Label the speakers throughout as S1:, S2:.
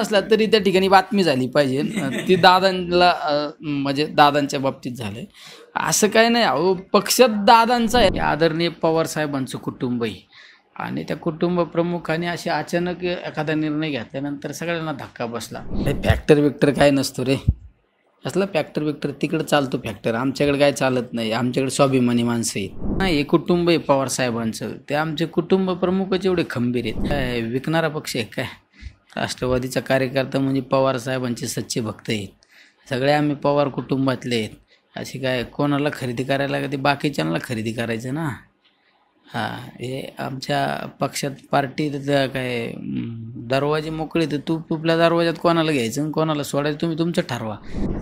S1: असला तरी त्या ठिकाणी बातमी झाली पाहिजे ती दादांना म्हणजे दादांच्या बाबतीत झालंय असं काय नाही अहो पक्ष दादांचा आहे आदरणीय पवार साहेबांचं कुटुंबही आणि त्या कुटुंब प्रमुखाने असे अचानक एखादा निर्णय घेतल्यानंतर सगळ्यांना धक्का बसला फॅक्टर विक्टर काय नसतो रे असला फॅक्टर विक्टर तिकडं चालतो फॅक्टर आमच्याकडे काय चालत नाही आमच्याकडे स्वाभिमानी माणसं आहेत नाही हे कुटुंब आहे पवार साहेबांचं ते आमचे कुटुंब प्रमुखच एवढे खंबीर आहेत काय विकणारा पक्ष आहे काय राष्ट्रवादीचा कार्यकर्ता म्हणजे पवार साहेबांचे सच्चे भक्त आहेत सगळे आम्ही पवार कुटुंबातले आहेत अशी काय कोणाला खरेदी करायला लागते बाकीच्यांना खरेदी करायचं ना हां हे आमच्या पक्षात पार्टी काय दरवाजे मोकळे तर तू तुपल्या दरवाज्यात कोणाला घ्यायचं कोणाला सोडायचं तुम्ही तुमचं ठरवा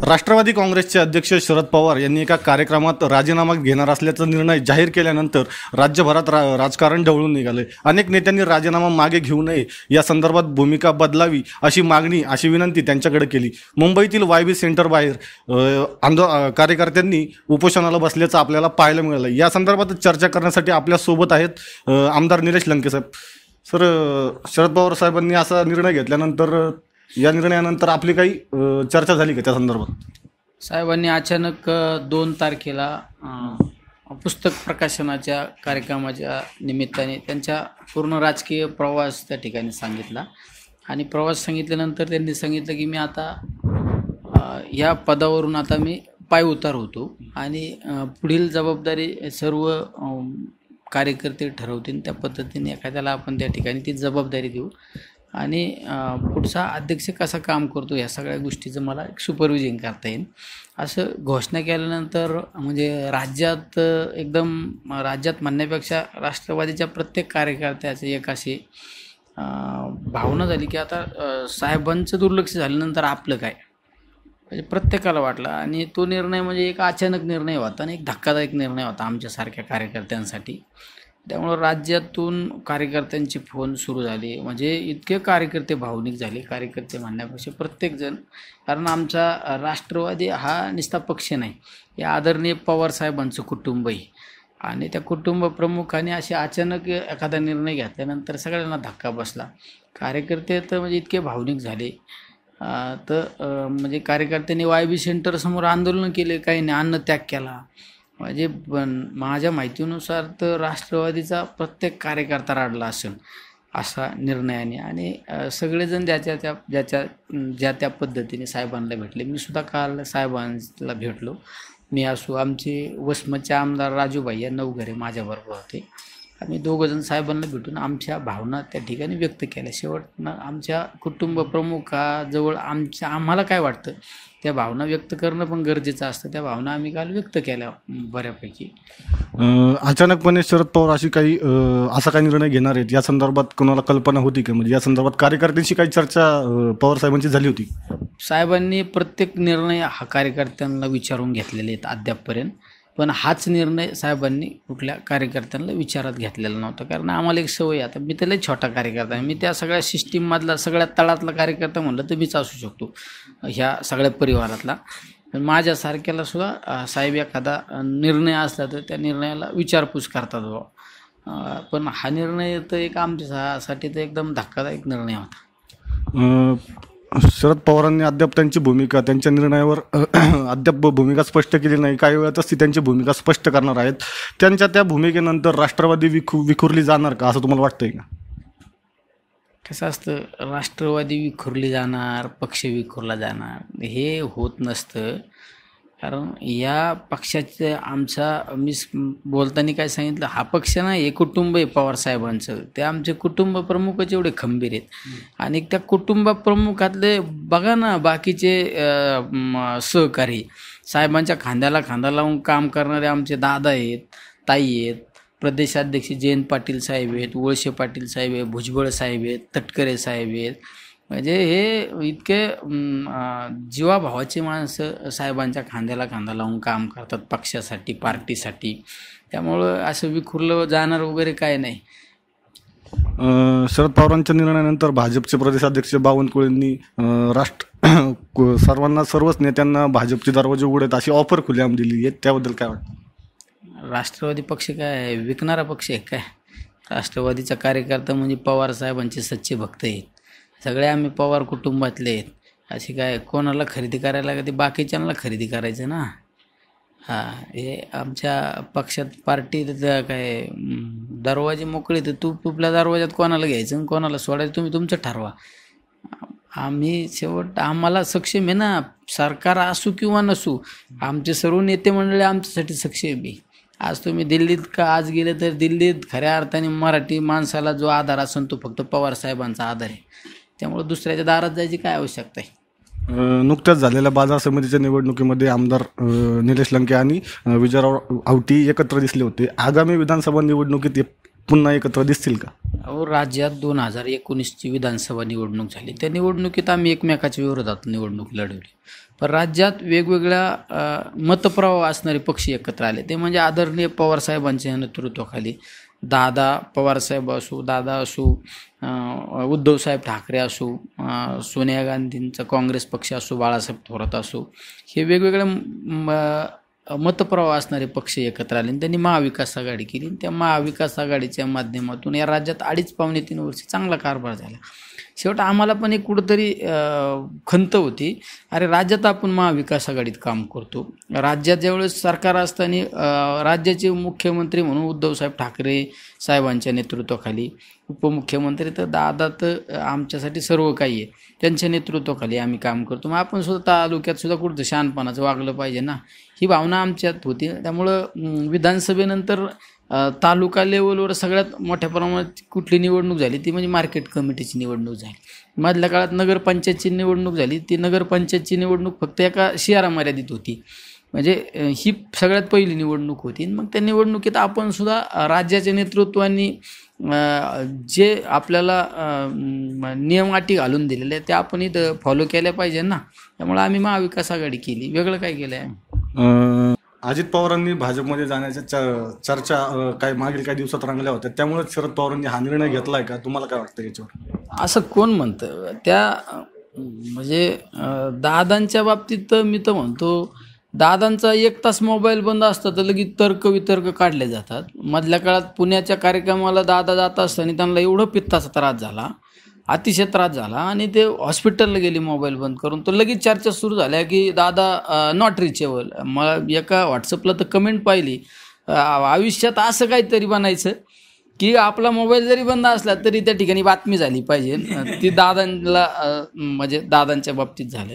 S2: राष्ट्रवादी काँग्रेसचे अध्यक्ष शरद पवार यांनी एका कार्यक्रमात राजीनामा घेणार असल्याचा निर्णय जाहीर केल्यानंतर राज्यभरात रा राजकारण ढवळून निघाले अनेक नेत्यांनी राजीनामा मागे घेऊ नये या संदर्भात भूमिका बदलावी अशी मागणी अशी विनंती त्यांच्याकडे केली मुंबईतील बी सेंटर बाहेर आंदो कार्यकर्त्यांनी उपोषणाला बसल्याचं आपल्याला पाहायला मिळालं या संदर्भात चर्चा करण्यासाठी आपल्यासोबत आहेत आमदार निलेश लंकेसाहेब साहेब सर शरद पवार साहेबांनी असा निर्णय घेतल्यानंतर या निर्णयानंतर आपली काही चर्चा झाली का त्या संदर्भात
S1: साहेबांनी अचानक दोन तारखेला पुस्तक प्रकाशनाच्या कार्यक्रमाच्या निमित्ताने त्यांच्या पूर्ण राजकीय प्रवास त्या ठिकाणी सांगितला आणि प्रवास सांगितल्यानंतर त्यांनी सांगितलं की मी आता या पदावरून आता मी पाय उतार होतो आणि पुढील जबाबदारी सर्व कार्यकर्ते ठरवतील त्या पद्धतीने एखाद्याला आपण त्या ठिकाणी ती जबाबदारी देऊ आणि पुढचा अध्यक्ष कसा काम करतो या सगळ्या गोष्टीचं मला एक सुपरविजन करता येईल असं घोषणा केल्यानंतर म्हणजे राज्यात एकदम राज्यात म्हणण्यापेक्षा राष्ट्रवादीच्या प्रत्येक कार्यकर्त्याचं एक अशी भावना झाली की आता साहेबांचं दुर्लक्ष झाल्यानंतर आपलं काय म्हणजे प्रत्येकाला वाटला आणि तो निर्णय म्हणजे एक अचानक निर्णय होता आणि एक धक्कादायक निर्णय होता आमच्यासारख्या कार्यकर्त्यांसाठी त्यामुळं राज्यातून कार्यकर्त्यांचे फोन सुरू झाले म्हणजे इतके कार्यकर्ते भावनिक झाले कार्यकर्ते म्हणण्यापेक्षा प्रत्येकजण कारण आमचा राष्ट्रवादी हा निस्ता पक्ष नाही हे आदरणीय पवारसाहेबांचं कुटुंबही आणि त्या कुटुंब प्रमुखाने असे अचानक एखादा निर्णय घेतल्यानंतर सगळ्यांना धक्का बसला कार्यकर्ते तर म्हणजे इतके भावनिक झाले तर म्हणजे कार्यकर्त्यांनी वाय बी सेंटरसमोर आंदोलन केले काही अन्न त्याग केला म्हणजे माझ्या माहितीनुसार तर राष्ट्रवादीचा प्रत्येक कार्यकर्ता राडला असेल असा निर्णयाने आणि सगळेजण ज्याच्या त्या ज्याच्या ज्या त्या पद्धतीने साहेबांना भेटले मी सुद्धा काल साहेबांना भेटलो मी असू आमचे वसमतचे आमदार राजूबाई या नवघरे माझ्याबरोबर होते आम्ही दोघंजण साहेबांना भेटून आमच्या भावना त्या ठिकाणी व्यक्त केल्या शेवटनं आमच्या कुटुंब प्रमुखाजवळ आमच्या आम्हाला काय वाटतं त्या भावना व्यक्त करणं पण गरजेचं असतं त्या भावना आम्ही काल व्यक्त केल्या बऱ्यापैकी
S2: अचानकपणे शरद पवार अशी काही असा काही निर्णय घेणार आहेत या संदर्भात कोणाला कल्पना होती का म्हणजे या संदर्भात कार्यकर्त्यांशी काही चर्चा पवार साहेबांची झाली होती
S1: साहेबांनी प्रत्येक निर्णय हा कार्यकर्त्यांना विचारून घेतलेले आहेत अद्यापपर्यंत पण हाच निर्णय साहेबांनी कुठल्या कार्यकर्त्यांना विचारात घेतलेला नव्हता कारण आम्हाला एक सवय आता मी तर छोटा कार्यकर्ता मी त्या सगळ्या सिस्टीममधला सगळ्या तळातला कार्यकर्ता म्हणलं तर मीच असू शकतो ह्या सगळ्या परिवारातला पण माझ्यासारख्याला सुद्धा साहेब एखादा निर्णय असला तर त्या निर्णयाला विचारपूस करतात बाबा पण हा निर्णय तर एक आमच्यासाठी तर एकदम धक्कादायक निर्णय
S2: होता शरद पवारांनी अद्याप त्यांची भूमिका त्यांच्या निर्णयावर अद्याप भूमिका स्पष्ट केली नाही काही वेळातच ती त्यांची भूमिका स्पष्ट करणार आहेत त्यांच्या त्या भूमिकेनंतर राष्ट्रवादी विखु विखुरली जाणार का असं तुम्हाला वाटतंय का
S1: कसं असतं राष्ट्रवादी विखुरली जाणार पक्ष विखुरला जाणार हे होत नसतं कारण या पक्षाचं आमचा मी बोलताना काय सांगितलं हा पक्ष ना हे कुटुंब आहे पवार साहेबांचं ते आमचे कुटुंब प्रमुखच एवढे खंबीर आहेत आणि त्या कुटुंब प्रमुखातले बघा ना बाकीचे सहकारी साहेबांच्या खांद्याला खांदा लावून काम करणारे आमचे दादा आहेत ताई आहेत प्रदेशाध्यक्ष जयंत पाटील साहेब आहेत वळसे पाटील साहेब आहेत भुजबळ साहेब आहेत तटकरे साहेब आहेत म्हणजे हे इतके जीवाभावाची माणसं साहेबांच्या खांद्याला खांदा लावून काम करतात पक्षासाठी पार्टीसाठी त्यामुळं असं विखुरलं जाणार वगैरे काय नाही
S2: शरद पवारांच्या निर्णयानंतर भाजपचे प्रदेशाध्यक्ष बावनकुळेंनी राष्ट्र सर्वांना सर्वच नेत्यांना भाजपचे दरवाजे उघडत अशी ऑफर आम दिली आहे त्याबद्दल काय वाटतं
S1: राष्ट्रवादी पक्ष काय विकणारा पक्ष आहे काय राष्ट्रवादीचा कार्यकर्ता म्हणजे पवार साहेबांचे सच्चे भक्त आहेत सगळे आम्ही पवार कुटुंबातले आहेत असे काय कोणाला खरेदी करायला का ते बाकीच्यांना खरेदी करायचं ना हां हे आमच्या पक्षात पार्टी काय दरवाजे मोकळे तर तू तुपल्या दरवाज्यात कोणाला घ्यायचं आणि कोणाला सोडायचं तुम्ही तुमचं ठरवा आम्ही शेवट आम्हाला सक्षम आहे ना सरकार असू किंवा नसू आमचे सर्व नेते मंडळी आमच्यासाठी सक्षम आहे आज तुम्ही दिल्लीत का आज गेले तर दिल्लीत खऱ्या अर्थाने मराठी माणसाला जो आधार असेल तो फक्त पवार साहेबांचा आधार आहे त्यामुळे दुसऱ्याच्या दारात जायची काय आवश्यकता आहे
S2: नुकत्याच झालेल्या बाजार समितीच्या निवडणुकीमध्ये आमदार निलेश लंके आणि विजयराव आवटी एकत्र दिसले होते आगामी विधानसभा निवडणुकीत पुन्हा एकत्र दिसतील का
S1: अहो राज्यात दोन हजार एकोणीसची विधानसभा निवडणूक झाली त्या निवडणुकीत आम्ही एकमेकाच्या विरोधात निवडणूक लढवली पण राज्यात वेगवेगळ्या मतप्रवाह असणारे पक्ष एकत्र आले ते म्हणजे आदरणीय पवारसाहेबांच्या नेतृत्वाखाली दादा पवारसाहेब असू दादा असू उद्धवसाहेब ठाकरे असू सोनिया गांधींचा काँग्रेस पक्ष असू बाळासाहेब थोरात असू हे वेगवेगळे मतप्रवाह असणारे पक्ष एकत्र आले आणि त्यांनी महाविकास आघाडी केली त्या महाविकास आघाडीच्या माध्यमातून या राज्यात अडीच पावणे तीन वर्ष चांगला कारभार झाला शेवट आम्हाला पण एक कुठंतरी खंत होती अरे राज्यात आपण महाविकास आघाडीत काम करतो राज्यात ज्यावेळेस सरकार असताना राज्याचे मुख्यमंत्री म्हणून उद्धवसाहेब ठाकरे साहेबांच्या नेतृत्वाखाली उपमुख्यमंत्री तर दादा तर आमच्यासाठी सर्व काही आहे त्यांच्या नेतृत्वाखाली आम्ही काम करतो मग आपण सुद्धा तालुक्यात सुद्धा कुठं शहाणपणाचं वागलं पाहिजे ना ही भावना आमच्यात होती त्यामुळं विधानसभेनंतर तालुका लेवलवर सगळ्यात मोठ्या प्रमाणात कुठली निवडणूक झाली ती म्हणजे मार्केट कमिटीची निवडणूक झाली मधल्या काळात नगरपंचायतची निवडणूक झाली ती नगरपंचायतची निवडणूक फक्त एका शियारा मर्यादित होती म्हणजे ही सगळ्यात पहिली निवडणूक होती मग त्या निवडणुकीत आपण सुद्धा राज्याच्या नेतृत्वाने जे आपल्याला नियम अटी घालून दिलेले ते आपण इथं फॉलो केल्या पाहिजे ना त्यामुळे आम्ही महाविकास आघाडी केली वेगळं काय केलं
S2: आहे अजित पवारांनी भाजपमध्ये जाण्याच्या चर्चा काही मागील काही दिवसात रंगल्या होत्या त्यामुळे शरद पवारांनी हा निर्णय घेतलाय का तुम्हाला काय वाटतं याच्यावर
S1: असं कोण म्हणतं त्या म्हणजे दादांच्या बाबतीत तर मी तर म्हणतो दादांचा एक तास मोबाईल बंद असतो तर लगेच तर्क वितर्क काढले जातात मधल्या काळात पुण्याच्या कार्यक्रमाला दादा जात असताना त्यांना एवढं पित्ताचा त्रास झाला अतिशय त्रास झाला आणि ते हॉस्पिटलला गेली मोबाईल बंद करून तर लगेच चर्चा सुरू झाल्या की दादा नॉट रिचेबल मग एका व्हॉट्सअपला तर कमेंट पाहिली आयुष्यात असं काहीतरी बनायचं की आपला मोबाईल जरी बंद असला तरी त्या ठिकाणी बातमी झाली पाहिजे ती दादांना म्हणजे दादांच्या बाबतीत झालं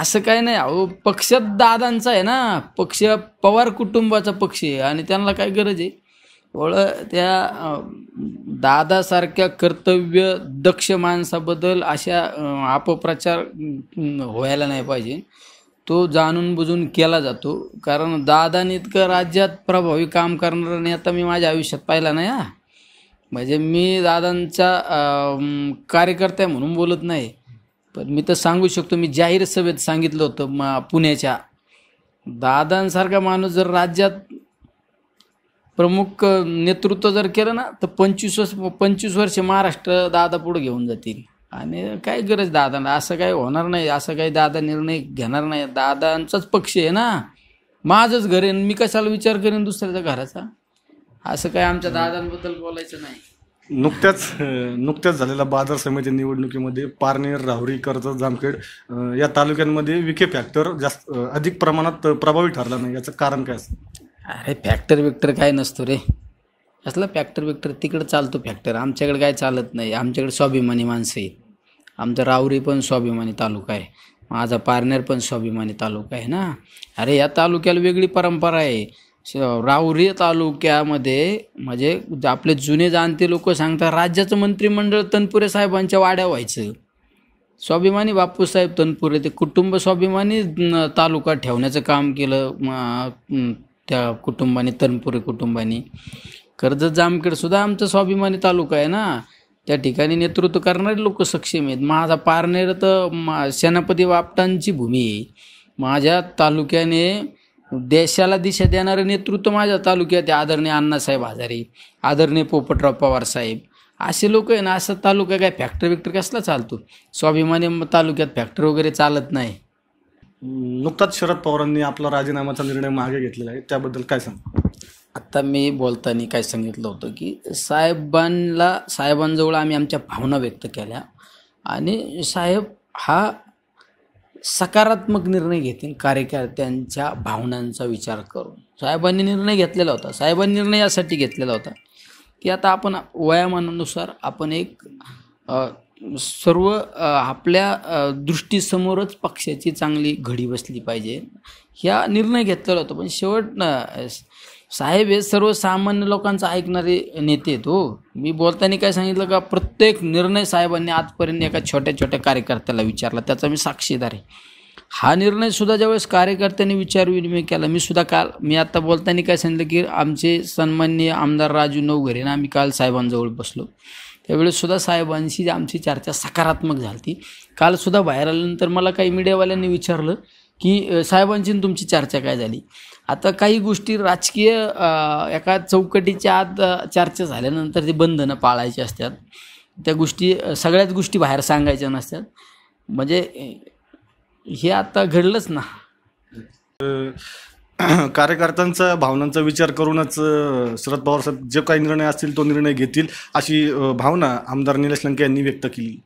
S1: असं काही नाही अहो पक्ष दादांचा आहे ना पक्ष पवार कुटुंबाचा पक्ष आहे आणि त्यांना काय गरज आहे पण त्या दादासारख्या कर्तव्य दक्ष माणसाबद्दल अशा अपप्रचार व्हायला नाही पाहिजे तो जाणून बुजून केला जातो कारण दादाने इतकं राज्यात प्रभावी काम नाही आता मी माझ्या आयुष्यात पाहिला नाही हा म्हणजे मी दादांचा कार्यकर्त्या म्हणून बोलत नाही पण मी तर सांगू शकतो मी जाहीर सभेत सांगितलं होतं मा पुण्याच्या दादांसारखा माणूस जर राज्यात प्रमुख नेतृत्व जर केलं ना तर पंचवीस वर्ष पंचवीस वर्ष महाराष्ट्र दादा पुढे घेऊन जातील आणि काय गरज दादा असं काही होणार नाही असं काही दादा निर्णय घेणार नाही दादांचाच पक्ष आहे ना माझंच घर आहे मी कशाला विचार करेन दुसऱ्याच्या घराचा असं काय आमच्या दादांबद्दल बोलायचं नाही
S2: नुकत्याच नुकत्याच झालेल्या बाजार समिती निवडणुकीमध्ये पारनेर राहुरी कर्जत जामखेड या तालुक्यांमध्ये विखे फॅक्टर जास्त अधिक प्रमाणात प्रभावी ठरला नाही याचं
S1: कारण काय असतं अरे फॅक्टर विक्टर काय नसतो रे असला फॅक्टर विक्टर तिकडं चालतो फॅक्टर आमच्याकडे काय चालत नाही आमच्याकडे स्वाभिमानी माणसं आहेत आमचा रावरी पण स्वाभिमानी तालुका आहे माझा पारनेर पण स्वाभिमानी तालुका आहे ना अरे या तालुक्याला वेगळी परंपरा आहे रावरी तालुक्यामध्ये म्हणजे आपले जुने जाणते लोक सांगतात राज्याचं मंत्रिमंडळ तनपुरे साहेबांच्या वाड्या व्हायचं स्वाभिमानी बापूसाहेब तनपुरे ते कुटुंब स्वाभिमानी तालुका ठेवण्याचं काम केलं त्या कुटुंबाने तनपुरे कुटुंबाने कर्जत जामखेडसुद्धा आमचा स्वाभिमानी तालुका आहे ना त्या ठिकाणी नेतृत्व करणारे लोक सक्षम आहेत माझा पारनेर तर मा सेनापती बापटांची भूमी आहे माझ्या तालुक्याने देशाला दिशा देणारं नेतृत्व माझ्या तालुक्यात आहे आदरणीय अण्णासाहेब आजारी आदरणीय पोपटराव पवार साहेब असे लोक आहे ना असा तालुका काय फॅक्टरी विक्टरी कसला चालतो स्वाभिमानी तालुक्यात फॅक्टरी वगैरे चालत नाही नुकताच शरद पवारांनी आपला राजीनाम्याचा निर्णय मागे घेतलेला आहे त्याबद्दल काय सांग आत्ता मी बोलताना काय सांगितलं होतं की साहेबांना साहेबांजवळ आम्ही आमच्या भावना व्यक्त केल्या आणि साहेब हा सकारात्मक निर्णय घेतील कार्यकर्त्यांच्या भावनांचा विचार करून साहेबांनी निर्णय घेतलेला होता साहेबांनी निर्णय यासाठी घेतलेला होता की आता आपण वयामानानुसार आपण एक सर्व आपल्या दृष्टीसमोरच पक्षाची चांगली घडी बसली पाहिजे ह्या निर्णय घेतलेला होता पण शेवट साहेब हे सर्वसामान्य लोकांचं ऐकणारे नेते तो हो. मी बोलताना काय सांगितलं का प्रत्येक निर्णय साहेबांनी आजपर्यंत एका छोट्या छोट्या कार्यकर्त्याला विचारला त्याचा मी साक्षीदार आहे हा निर्णय सुद्धा ज्यावेळेस कार्यकर्त्यांनी विचारविनिमय केला मी सुद्धा काल मी आता बोलताना काय सांगितलं की आमचे सन्माननीय आमदार राजू नवघरे ना आम्ही काल साहेबांजवळ बसलो त्यावेळेससुद्धा साहेबांशी आमची चर्चा सकारात्मक झाली कालसुद्धा बाहेर आल्यानंतर मला काही मीडियावाल्यांनी विचारलं की साहेबांची तुमची चर्चा काय झाली आता काही गोष्टी राजकीय एका चौकटीच्या आत चर्चा झाल्यानंतर ते बंधनं पाळायची असतात त्या गोष्टी सगळ्याच गोष्टी बाहेर सांगायच्या नसतात म्हणजे हे आता घडलंच ना
S2: कार्यकर्त्यांचा भावनांचा विचार करूनच शरद पवार साहेब जे काही निर्णय असतील तो निर्णय घेतील
S1: अशी भावना आमदार निलेश लंके यांनी व्यक्त केली